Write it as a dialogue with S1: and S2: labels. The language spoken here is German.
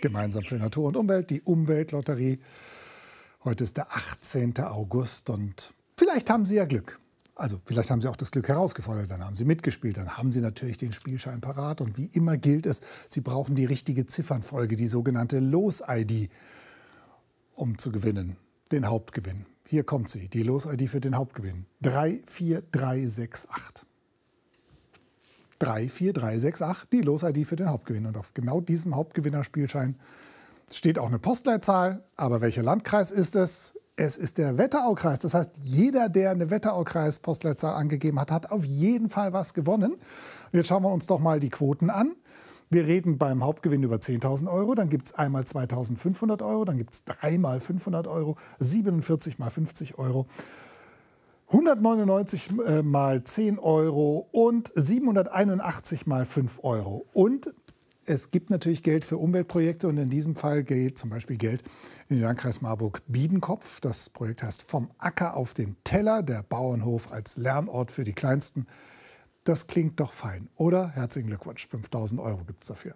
S1: Gemeinsam für Natur und Umwelt, die Umweltlotterie. Heute ist der 18. August und vielleicht haben Sie ja Glück. Also vielleicht haben Sie auch das Glück herausgefordert, dann haben Sie mitgespielt, dann haben Sie natürlich den Spielschein parat. Und wie immer gilt es, Sie brauchen die richtige Ziffernfolge, die sogenannte Los-ID, um zu gewinnen, den Hauptgewinn. Hier kommt sie, die Los-ID für den Hauptgewinn. 34368. 34368, die Los-ID für den Hauptgewinn. Und auf genau diesem Hauptgewinnerspielschein steht auch eine Postleitzahl. Aber welcher Landkreis ist es? Es ist der Wetteraukreis. Das heißt, jeder, der eine Wetteraukreis-Postleitzahl angegeben hat, hat auf jeden Fall was gewonnen. Und jetzt schauen wir uns doch mal die Quoten an. Wir reden beim Hauptgewinn über 10.000 Euro, dann gibt es einmal 2.500 Euro, dann gibt es dreimal 500 Euro, 47 mal 50 Euro. 199 äh, mal 10 Euro und 781 mal 5 Euro. Und es gibt natürlich Geld für Umweltprojekte und in diesem Fall geht zum Beispiel Geld in den Landkreis Marburg-Biedenkopf. Das Projekt heißt Vom Acker auf den Teller, der Bauernhof als Lernort für die Kleinsten. Das klingt doch fein, oder? Herzlichen Glückwunsch, 5000 Euro gibt es dafür.